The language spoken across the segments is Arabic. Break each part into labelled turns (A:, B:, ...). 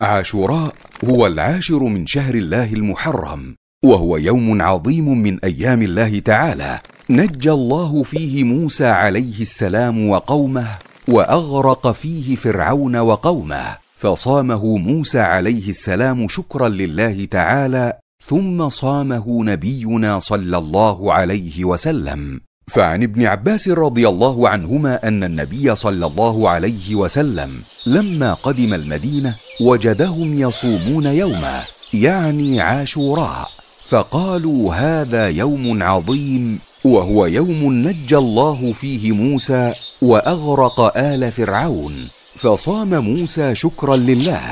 A: عاشوراء هو العاشر من شهر الله المحرم وهو يوم عظيم من ايام الله تعالى نجى الله فيه موسى عليه السلام وقومه واغرق فيه فرعون وقومه فصامه موسى عليه السلام شكرا لله تعالى ثم صامه نبينا صلى الله عليه وسلم فعن ابن عباس رضي الله عنهما ان النبي صلى الله عليه وسلم لما قدم المدينه وجدهم يصومون يوما يعني عاشوراء فقالوا هذا يوم عظيم وهو يوم نجى الله فيه موسى واغرق ال فرعون فصام موسى شكرا لله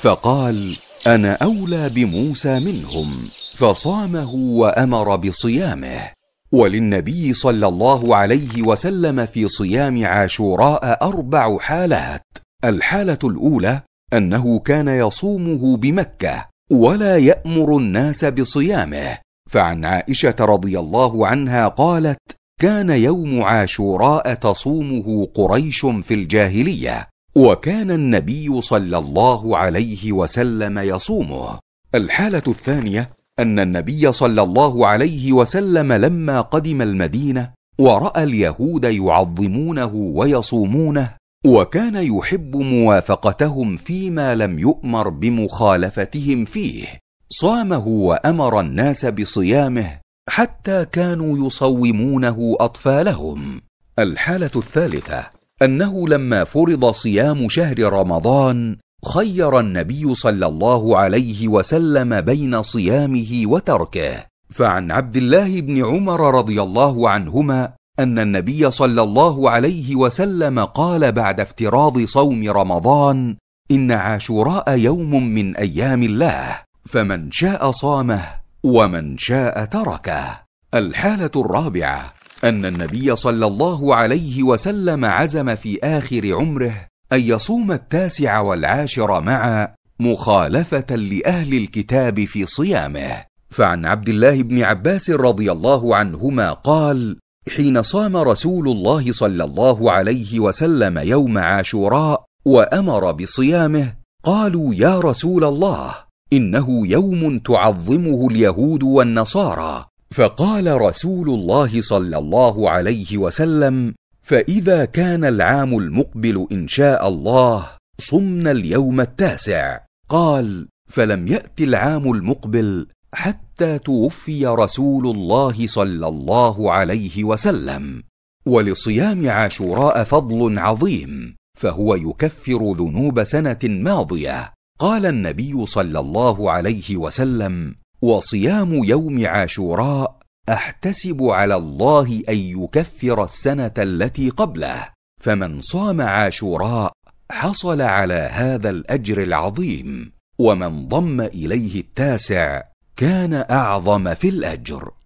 A: فقال انا اولى بموسى منهم فصامه وامر بصيامه وللنبي صلى الله عليه وسلم في صيام عاشوراء اربع حالات الحاله الاولى انه كان يصومه بمكه ولا يامر الناس بصيامه فعن عائشه رضي الله عنها قالت كان يوم عاشوراء تصومه قريش في الجاهليه وكان النبي صلى الله عليه وسلم يصومه الحاله الثانيه ان النبي صلى الله عليه وسلم لما قدم المدينه وراى اليهود يعظمونه ويصومونه وكان يحب موافقتهم فيما لم يؤمر بمخالفتهم فيه صامه وامر الناس بصيامه حتى كانوا يصومونه اطفالهم الحاله الثالثه انه لما فرض صيام شهر رمضان خير النبي صلى الله عليه وسلم بين صيامه وتركه فعن عبد الله بن عمر رضي الله عنهما ان النبي صلى الله عليه وسلم قال بعد افتراض صوم رمضان ان عاشوراء يوم من ايام الله فمن شاء صامه ومن شاء تركه الحاله الرابعه ان النبي صلى الله عليه وسلم عزم في اخر عمره ان يصوم التاسع والعاشر معا مخالفه لاهل الكتاب في صيامه فعن عبد الله بن عباس رضي الله عنهما قال حين صام رسول الله صلى الله عليه وسلم يوم عاشوراء وامر بصيامه قالوا يا رسول الله انه يوم تعظمه اليهود والنصارى فقال رسول الله صلى الله عليه وسلم فاذا كان العام المقبل ان شاء الله صمنا اليوم التاسع قال فلم يات العام المقبل حتى توفي رسول الله صلى الله عليه وسلم ولصيام عاشوراء فضل عظيم فهو يكفر ذنوب سنه ماضيه قال النبي صلى الله عليه وسلم وصيام يوم عاشوراء احتسب على الله ان يكفر السنه التي قبله فمن صام عاشوراء حصل على هذا الاجر العظيم ومن ضم اليه التاسع كان اعظم في الاجر